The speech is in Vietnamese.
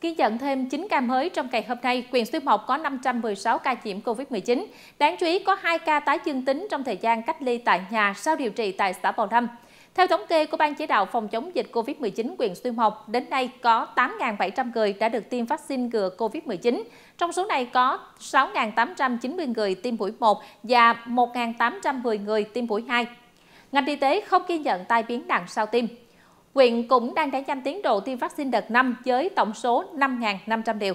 Ghi nhận thêm 9 ca mới trong ngày hôm nay, quyền xuyên mộc có 516 ca nhiễm COVID-19. Đáng chú ý có 2 ca tái dương tính trong thời gian cách ly tại nhà sau điều trị tại xã Bào Lâm. Theo thống kê của Ban chỉ đạo phòng chống dịch COVID-19 quyền xuyên mộc, đến nay có 8.700 người đã được tiêm vaccine ngừa COVID-19. Trong số này có 6.890 người tiêm mũi 1 và 1.810 người tiêm mũi 2. Ngành y tế không ghi nhận tai biến nặng sau tiêm. Huyện cũng đang đẩy nhanh tiến độ tiêm vaccine đợt 5 với tổng số 5.500 liều.